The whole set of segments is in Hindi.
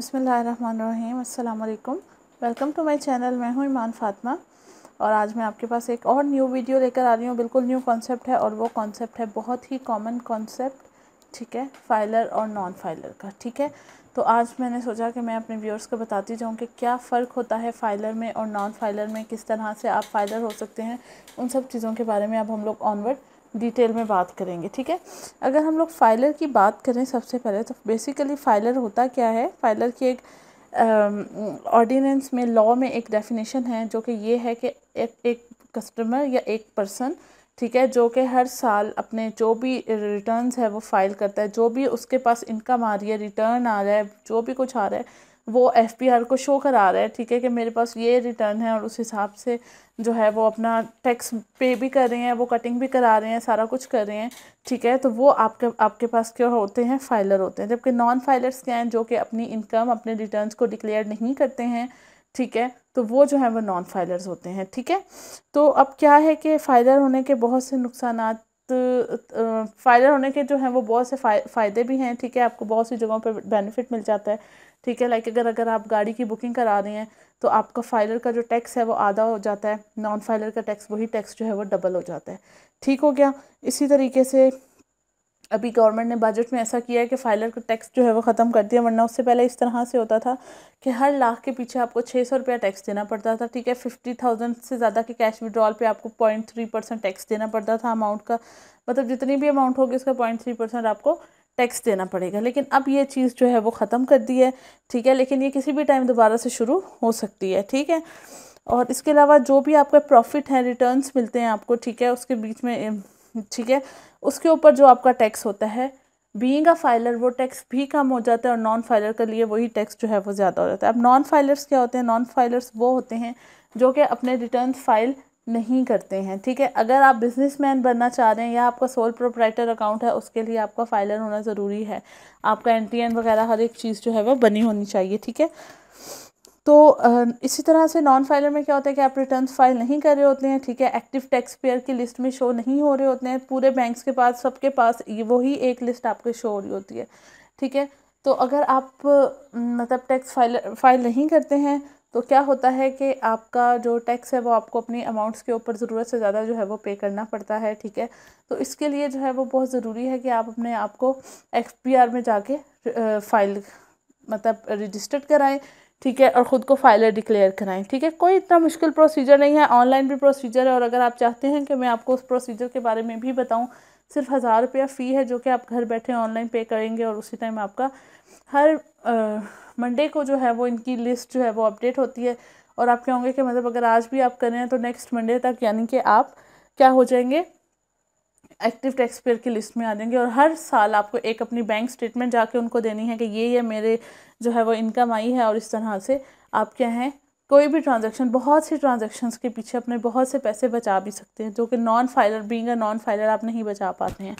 बसमीम अल्लाम वेलकम टू माई चैनल मैं हूँ ईमान फातमा और आज मैं आपके पास एक और न्यू वीडियो लेकर आ रही हूँ बिल्कुल न्यू कॉन्सेप्ट है और वो कॉन्सेप्ट है बहुत ही कॉमन कॉन्सेप्ट ठीक है फाइलर और नॉन फाइलर का ठीक है तो आज मैंने सोचा कि मैं अपने व्यूअर्स को बताती जाऊँ कि क्या फ़र्क होता है फाइलर में और नॉन फाइलर में किस तरह से आप फाइलर हो सकते हैं उन सब चीज़ों के बारे में अब हम लोग ऑनवर्ड डिटेल में बात करेंगे ठीक है अगर हम लोग फाइलर की बात करें सबसे पहले तो बेसिकली फाइलर होता क्या है फाइलर की एक ऑर्डिनेंस में लॉ में एक डेफिनेशन है जो कि ये है कि एक कस्टमर या एक पर्सन ठीक है जो कि हर साल अपने जो भी रिटर्न्स है वो फाइल करता है जो भी उसके पास इनकम आ रही है रिटर्न आ रहा है जो भी कुछ आ रहा है वो एफ पी आर को शो करा रहा है ठीक है कि मेरे पास ये रिटर्न है और उस हिसाब से जो है वो अपना टैक्स पे भी कर रहे हैं वो कटिंग भी करा रहे हैं सारा कुछ कर रहे हैं ठीक है तो वो आपके आपके पास क्यों होते हैं फाइलर होते हैं जबकि नॉन फाइलर्स क्या हैं जो कि अपनी इनकम अपने रिटर्न को डिक्लेयर नहीं करते हैं ठीक है तो वो जो है वो नॉन फाइलर्स होते हैं ठीक है तो अब क्या है कि फ़ाइलर होने के बहुत से नुकसान फाइलर होने के जो हैं वो बहुत से फ़ायदे भी हैं ठीक है आपको बहुत सी जगहों पर बेनिफिट मिल जाता है ठीक है लाइक अगर अगर आप गाड़ी की बुकिंग करा रहे हैं तो आपका फाइलर का जो टैक्स है वो आधा हो जाता है नॉन फाइलर का टैक्स वही टैक्स जो है वो डबल हो जाता है ठीक हो गया इसी तरीके से अभी गवर्नमेंट ने बजट में ऐसा किया है कि फाइलर का टैक्स जो है वो ख़त्म कर दिया वरना उससे पहले इस तरह से होता था कि हर लाख के पीछे आपको छः सौ रुपया टैक्स देना पड़ता था ठीक है फिफ्टी थाउजेंड से ज़्यादा के कैश विड्रॉल पे आपको पॉइंट थ्री परसेंट टैक्स देना पड़ता था अमाउंट का मतलब जितनी भी अमाउंट होगी उसका पॉइंट थ्री परसेंट आपको टैक्स देना पड़ेगा लेकिन अब ये चीज़ जो है वो ख़त्म कर दी है ठीक है लेकिन ये किसी भी टाइम दोबारा से शुरू हो सकती है ठीक है और इसके अलावा जो भी आपका प्रॉफिट है रिटर्न्स मिलते हैं आपको ठीक है उसके बीच में ठीक है उसके ऊपर जो आपका टैक्स होता है बीइंग अ फाइलर वो टैक्स भी कम हो जाता है और नॉन फाइलर के लिए वही टैक्स जो है वो ज़्यादा हो जाता है अब नॉन फाइलर्स क्या होते हैं नॉन फाइलर्स वो होते हैं जो कि अपने रिटर्न फाइल नहीं करते हैं ठीक है अगर आप बिजनेसमैन बनना चाह रहे हैं या आपका सोल प्रोपराइटर अकाउंट है उसके लिए आपका फाइलर होना ज़रूरी है आपका एन वगैरह हर एक चीज़ जो है वो बनी होनी चाहिए ठीक है तो इसी तरह से नॉन फाइलर में क्या होता है कि आप रिटर्न फाइल नहीं कर रहे होते हैं ठीक है एक्टिव टैक्स पेयर की लिस्ट में शो नहीं हो रहे होते हैं पूरे बैंक्स के पास सबके पास वही एक लिस्ट आपके शो हो रही होती है ठीक है तो अगर आप मतलब टैक्स फाइल फाइल नहीं करते हैं तो क्या होता है कि आपका जो टैक्स है वो आपको अपनी अमाउंट्स के ऊपर ज़रूरत से ज़्यादा जो है वो पे करना पड़ता है ठीक है तो इसके लिए जो है वो बहुत ज़रूरी है कि आप अपने आप को एफ में जाके फाइल मतलब रजिस्टर्ड कराएं ठीक है और ख़ुद को फाइलर डिक्लेयर कराएं ठीक है कोई इतना मुश्किल प्रोसीजर नहीं है ऑनलाइन भी प्रोसीजर है और अगर आप चाहते हैं कि मैं आपको उस प्रोसीजर के बारे में भी बताऊं सिर्फ हज़ार रुपया फ़ी है जो कि आप घर बैठे ऑनलाइन पे करेंगे और उसी टाइम आपका हर मंडे को जो है वो इनकी लिस्ट जो है वो अपडेट होती है और आप क्या होंगे कि मतलब अगर आज भी आप करें तो नेक्स्ट मंडे तक यानी कि आप क्या हो जाएंगे एक्टिव टैक्स पेयर की लिस्ट में आ जाएंगे और हर साल आपको एक अपनी बैंक स्टेटमेंट जाके उनको देनी है कि ये ये मेरे जो है वो इनकम आई है और इस तरह से आप क्या हैं कोई भी ट्रांजेक्शन बहुत सी ट्रांजेक्शन के पीछे अपने बहुत से पैसे बचा भी सकते हैं जो कि non filer being non filer आप नहीं बचा पाते हैं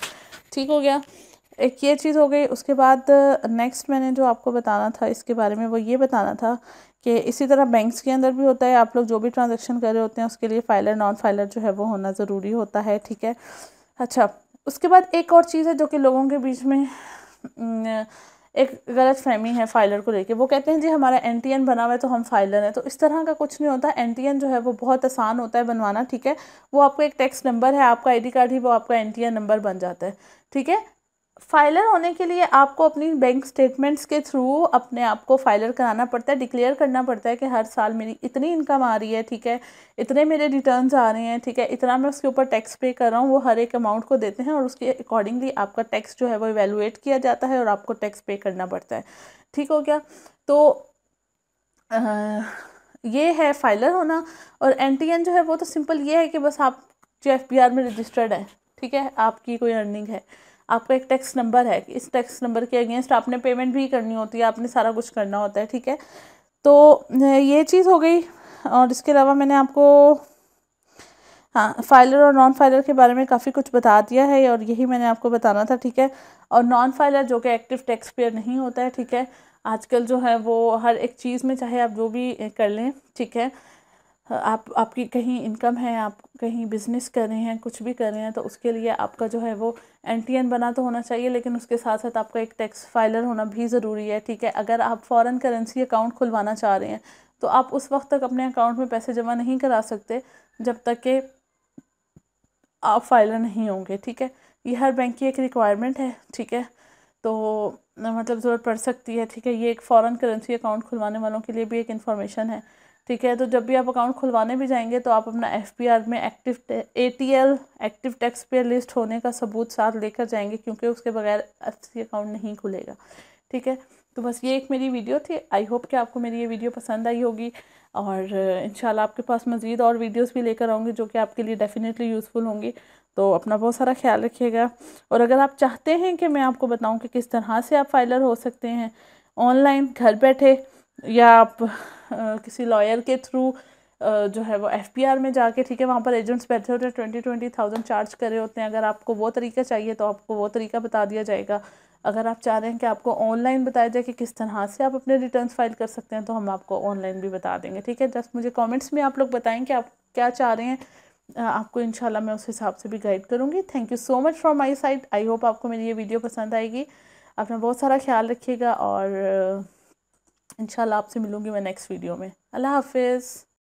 ठीक हो गया एक ये चीज़ हो गई उसके बाद नेक्स्ट मैंने जो आपको बताना था इसके बारे में वो ये बताना था कि इसी तरह बैंक्स के अंदर भी होता है आप लोग जो भी ट्रांजेक्शन कर रहे होते हैं उसके लिए फाइलर नॉन फाइलर जो है वो होना ज़रूरी होता है ठीक है अच्छा उसके बाद एक और चीज़ है जो कि लोगों के बीच में एक गलत फहमी है फाइलर को लेके वो कहते हैं जी हमारा एन टी एन बना हुआ है तो हम फाइलर हैं तो इस तरह का कुछ नहीं होता एन टी एन जो है वो बहुत आसान होता है बनवाना ठीक है वो आपका एक टैक्स नंबर है आपका आई डी कार्ड ही वो आपका एन टी एन नंबर बन जाता है ठीक है फाइलर होने के लिए आपको अपनी बैंक स्टेटमेंट्स के थ्रू अपने आप को फाइलर कराना पड़ता है डिक्लेयर करना पड़ता है कि हर साल मेरी इतनी इनकम आ रही है ठीक है इतने मेरे रिटर्न्स आ रहे हैं ठीक है इतना मैं उसके ऊपर टैक्स पे कर रहा हूँ वो हर एक अमाउंट को देते हैं और उसके अकॉर्डिंगली आपका टैक्स जो है वो इवेलुएट किया जाता है और आपको टैक्स पे करना पड़ता है ठीक हो गया तो आ, ये है फाइलर होना और एन जो है वो तो सिंपल ये है कि बस आप जो एफ में रजिस्टर्ड है ठीक है आपकी कोई अर्निंग है आपका एक टैक्स नंबर है इस टैक्स नंबर के अगेंस्ट आपने पेमेंट भी करनी होती है आपने सारा कुछ करना होता है ठीक है तो ये चीज़ हो गई और इसके अलावा मैंने आपको हाँ फाइलर और नॉन फाइलर के बारे में काफ़ी कुछ बता दिया है और यही मैंने आपको बताना था ठीक है और नॉन फाइलर जो कि एक्टिव टैक्स पेयर नहीं होता है ठीक है आजकल जो है वो हर एक चीज़ में चाहे आप जो भी कर लें ठीक है आप आपकी कहीं इनकम है आप कहीं बिजनेस कर रहे हैं कुछ भी कर रहे हैं तो उसके लिए आपका जो है वो एन टी एन बना तो होना चाहिए लेकिन उसके साथ साथ आपका एक टैक्स फाइलर होना भी ज़रूरी है ठीक है अगर आप फॉरेन करेंसी अकाउंट खुलवाना चाह रहे हैं तो आप उस वक्त तक अपने अकाउंट में पैसे जमा नहीं करा सकते जब तक के आप फाइलर नहीं होंगे ठीक है ये हर बैंक की एक रिक्वायरमेंट है ठीक है तो मतलब ज़रूरत पड़ सकती है ठीक है ये एक फ़ॉरन करेंसी अकाउंट खुलवाने वालों के लिए भी एक इन्फॉर्मेशन है ठीक है तो जब भी आप अकाउंट खुलवाने भी जाएंगे तो आप अपना एफ में active A T L active tax payer list होने का सबूत साथ लेकर जाएंगे क्योंकि उसके बगैर असली अकाउंट नहीं खुलेगा ठीक है तो बस ये एक मेरी वीडियो थी आई होप कि आपको मेरी ये वीडियो पसंद आई होगी और शाला आपके पास मज़ीद और वीडियोस भी लेकर आऊँगी जो कि आपके लिए डेफ़िनेटली यूज़फुल होंगी तो अपना बहुत सारा ख्याल रखिएगा और अगर आप चाहते हैं कि मैं आपको बताऊँ कि किस तरह से आप फाइलर हो सकते हैं ऑनलाइन घर बैठे या आप किसी लॉयर के थ्रू जो है वो एफ में जाके ठीक है वहाँ पर एजेंट्स बैठे होते हैं ट्वेंटी ट्वेंटी थाउजेंड चार्ज कर रहे होते हैं अगर आपको वो तरीका चाहिए तो आपको वो तरीका बता दिया जाएगा अगर आप चाह रहे हैं कि आपको ऑनलाइन बताया जाए कि किस तरह से आप अपने रिटर्न फाइल कर सकते हैं तो हम आपको ऑनलाइन भी बता देंगे ठीक है जस्ट मुझे कॉमेंट्स में आप लोग बताएं कि आप क्या चाह रहे हैं आपको शाला मैं उस हिसाब से भी गाइड करूँगी thank you so much from my side I hope आपको मेरी ये वीडियो पसंद आएगी अपना बहुत सारा ख्याल रखिएगा और इंशाल्लाह आपसे मिलूंगी मैं नेक्स्ट वीडियो में अल्लाह हाफिज़